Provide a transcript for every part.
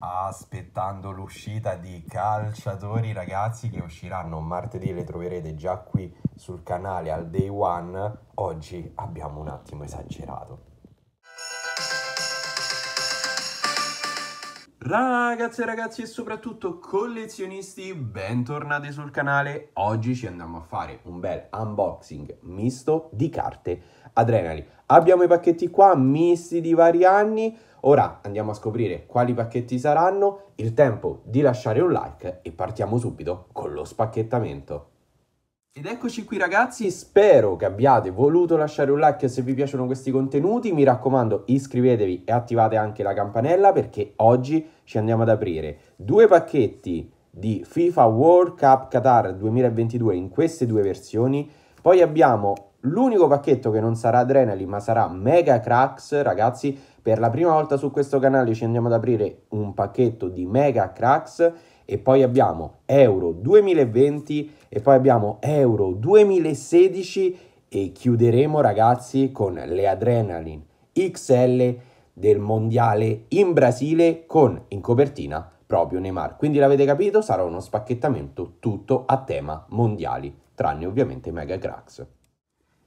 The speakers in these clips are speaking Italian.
aspettando l'uscita di calciatori ragazzi che usciranno martedì le troverete già qui sul canale al day one oggi abbiamo un attimo esagerato Ragazze e ragazzi e soprattutto collezionisti, bentornati sul canale. Oggi ci andiamo a fare un bel unboxing misto di carte Adrenali. Abbiamo i pacchetti qua, misti di vari anni, Ora andiamo a scoprire quali pacchetti saranno, il tempo di lasciare un like e partiamo subito con lo spacchettamento. Ed eccoci qui ragazzi, spero che abbiate voluto lasciare un like se vi piacciono questi contenuti, mi raccomando iscrivetevi e attivate anche la campanella perché oggi ci andiamo ad aprire due pacchetti di FIFA World Cup Qatar 2022 in queste due versioni, poi abbiamo l'unico pacchetto che non sarà Adrenaline ma sarà Mega Cracks ragazzi, per la prima volta su questo canale ci andiamo ad aprire un pacchetto di Mega Cracks e poi abbiamo Euro 2020 e poi abbiamo Euro 2016 e chiuderemo ragazzi con le Adrenaline XL del Mondiale in Brasile con in copertina proprio Neymar. Quindi l'avete capito, sarà uno spacchettamento tutto a tema mondiali, tranne ovviamente Mega Cracks.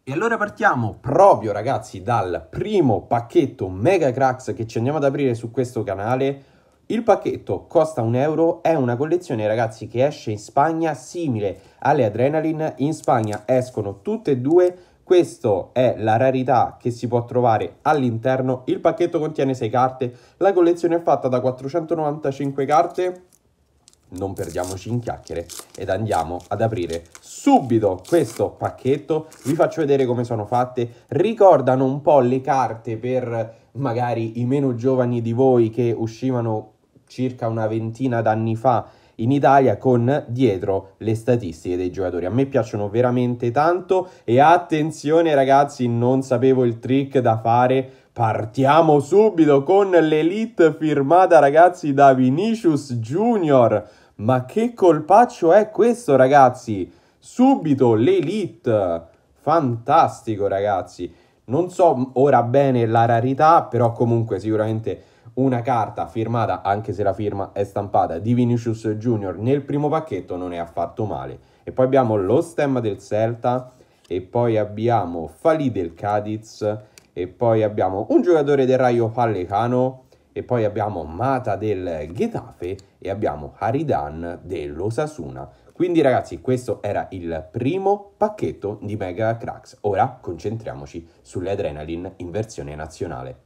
E allora partiamo proprio ragazzi dal primo pacchetto Mega Cracks che ci andiamo ad aprire su questo canale. Il pacchetto costa un euro, è una collezione ragazzi che esce in Spagna simile alle Adrenaline, in Spagna escono tutte e due, questa è la rarità che si può trovare all'interno, il pacchetto contiene 6 carte, la collezione è fatta da 495 carte non perdiamoci in chiacchiere ed andiamo ad aprire subito questo pacchetto. Vi faccio vedere come sono fatte. Ricordano un po' le carte per magari i meno giovani di voi che uscivano circa una ventina d'anni fa in Italia con dietro le statistiche dei giocatori. A me piacciono veramente tanto e attenzione ragazzi, non sapevo il trick da fare Partiamo subito con l'elite firmata ragazzi da Vinicius Junior. Ma che colpaccio è questo ragazzi? Subito l'elite. Fantastico ragazzi. Non so ora bene la rarità, però comunque sicuramente una carta firmata, anche se la firma è stampata, di Vinicius Junior nel primo pacchetto non è affatto male. E poi abbiamo lo stemma del Celta e poi abbiamo Falì del Cadiz e poi abbiamo un giocatore del Raio Pallecano e poi abbiamo Mata del Getafe e abbiamo Haridan dell'Osasuna. Quindi ragazzi questo era il primo pacchetto di Mega Cracks, ora concentriamoci sulle Adrenaline in versione nazionale.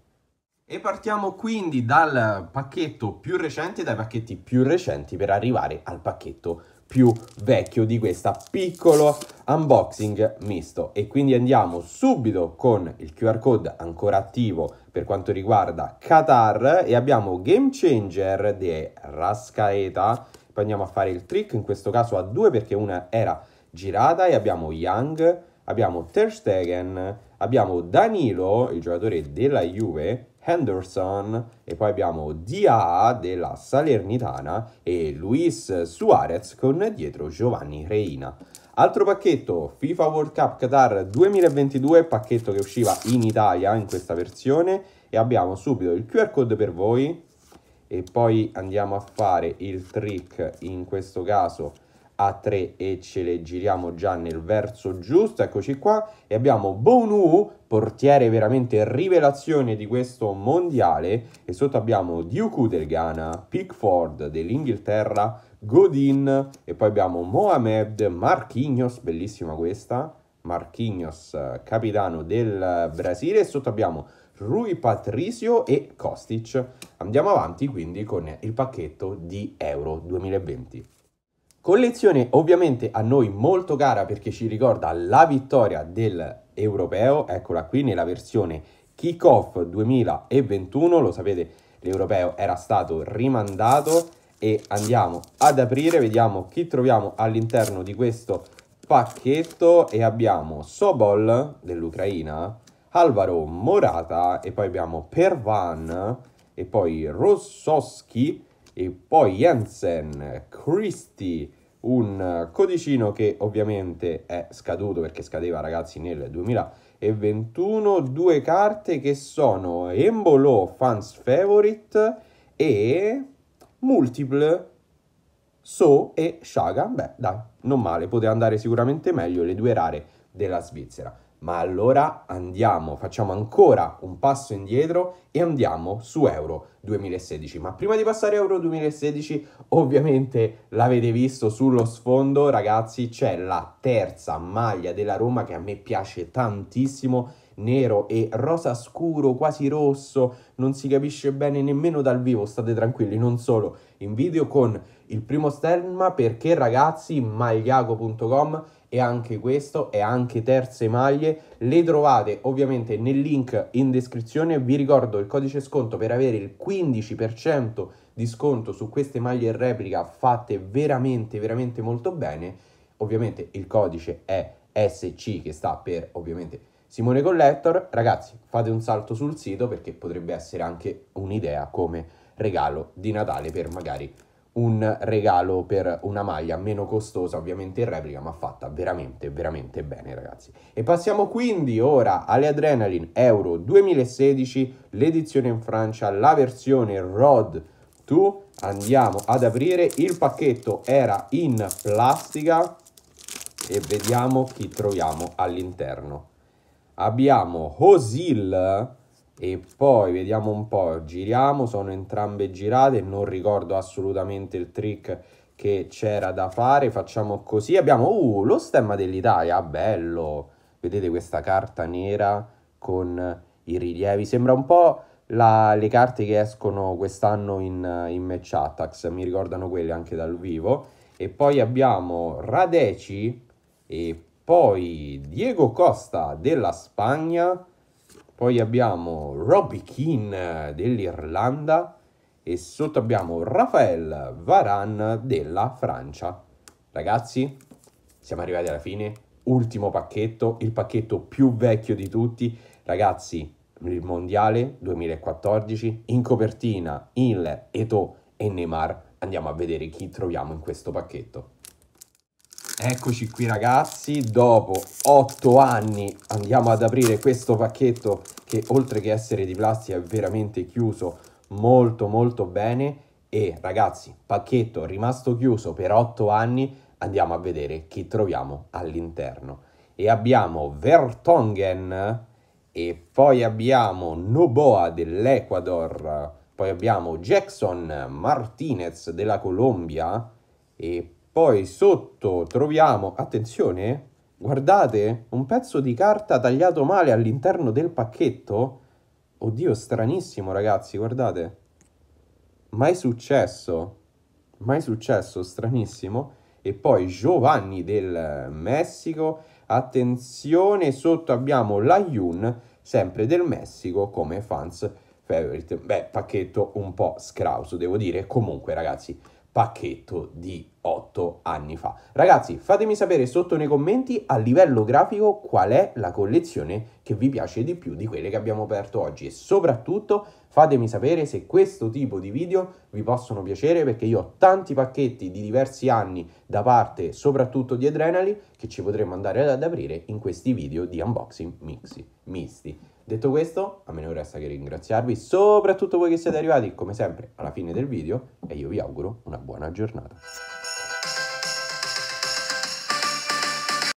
E partiamo quindi dal pacchetto più recente, dai pacchetti più recenti per arrivare al pacchetto più vecchio di questa piccolo unboxing misto e quindi andiamo subito con il QR code ancora attivo per quanto riguarda Qatar e abbiamo Game Changer di Rascaeta poi andiamo a fare il trick in questo caso a due perché una era girata e abbiamo Young abbiamo Ter Stegen abbiamo Danilo il giocatore della Juve Henderson e poi abbiamo Dia della Salernitana e Luis Suarez con dietro Giovanni Reina. Altro pacchetto, FIFA World Cup Qatar 2022, pacchetto che usciva in Italia in questa versione e abbiamo subito il QR code per voi e poi andiamo a fare il trick in questo caso a 3 e ce le giriamo già nel verso giusto, eccoci qua, e abbiamo Bonu, portiere veramente rivelazione di questo mondiale, e sotto abbiamo Diuku del Ghana, Pickford dell'Inghilterra, Godin, e poi abbiamo Mohamed, Marquinhos, bellissima questa, Marquinhos, capitano del Brasile, e sotto abbiamo Rui Patricio e Kostic. Andiamo avanti quindi con il pacchetto di Euro 2020. Collezione ovviamente a noi molto cara perché ci ricorda la vittoria dell'europeo, eccola qui nella versione kick-off 2021, lo sapete l'europeo era stato rimandato e andiamo ad aprire, vediamo chi troviamo all'interno di questo pacchetto e abbiamo Sobol dell'Ucraina, Alvaro Morata e poi abbiamo Pervan e poi Rossoski e poi Jensen, Christie, un codicino che ovviamente è scaduto perché scadeva ragazzi nel 2021, due carte che sono Embolo Fans Favorite e Multiple So e Shaga, beh dai, non male, poteva andare sicuramente meglio le due rare della Svizzera. Ma allora andiamo, facciamo ancora un passo indietro e andiamo su Euro 2016. Ma prima di passare a Euro 2016, ovviamente l'avete visto sullo sfondo, ragazzi, c'è la terza maglia della Roma che a me piace tantissimo, nero e rosa scuro, quasi rosso, non si capisce bene nemmeno dal vivo, state tranquilli, non solo in video con il primo stemma perché ragazzi magliago.com e anche questo e anche terze maglie le trovate ovviamente nel link in descrizione vi ricordo il codice sconto per avere il 15% di sconto su queste maglie in replica fatte veramente veramente molto bene ovviamente il codice è SC che sta per ovviamente Simone Collector ragazzi fate un salto sul sito perché potrebbe essere anche un'idea come regalo di Natale per magari un regalo per una maglia meno costosa, ovviamente in replica, ma fatta veramente, veramente bene, ragazzi. E passiamo quindi ora alle Adrenaline Euro 2016, l'edizione in Francia, la versione Rod 2. Andiamo ad aprire, il pacchetto era in plastica e vediamo chi troviamo all'interno. Abbiamo Hosil, e poi vediamo un po', giriamo, sono entrambe girate, non ricordo assolutamente il trick che c'era da fare, facciamo così, abbiamo uh, lo stemma dell'Italia, ah, bello, vedete questa carta nera con i rilievi, sembra un po' la, le carte che escono quest'anno in, in Match Attacks, mi ricordano quelle anche dal vivo, e poi abbiamo Radeci e poi Diego Costa della Spagna, poi abbiamo Robbie Keane eh, dell'Irlanda e sotto abbiamo Rafael Varane della Francia. Ragazzi, siamo arrivati alla fine. Ultimo pacchetto, il pacchetto più vecchio di tutti. Ragazzi, il Mondiale 2014, in copertina il Eto e Neymar. Andiamo a vedere chi troviamo in questo pacchetto. Eccoci qui ragazzi, dopo 8 anni andiamo ad aprire questo pacchetto che oltre che essere di plastica è veramente chiuso molto molto bene e ragazzi, pacchetto rimasto chiuso per 8 anni, andiamo a vedere chi troviamo all'interno. E abbiamo Vertongen e poi abbiamo Noboa dell'Ecuador, poi abbiamo Jackson Martinez della Colombia e poi sotto troviamo, attenzione, guardate, un pezzo di carta tagliato male all'interno del pacchetto. Oddio, stranissimo ragazzi, guardate. Mai successo, mai successo, stranissimo. E poi Giovanni del Messico, attenzione, sotto abbiamo la Yun, sempre del Messico, come fans favorite. Beh, pacchetto un po' scrauso, devo dire. Comunque ragazzi, pacchetto di 8 anni fa. Ragazzi, fatemi sapere sotto nei commenti a livello grafico qual è la collezione che vi piace di più di quelle che abbiamo aperto oggi e soprattutto fatemi sapere se questo tipo di video vi possono piacere perché io ho tanti pacchetti di diversi anni da parte soprattutto di Adrenali che ci potremmo andare ad aprire in questi video di unboxing mixi, misti. Detto questo, a me non resta che ringraziarvi, soprattutto voi che siete arrivati come sempre alla fine del video e io vi auguro una buona giornata.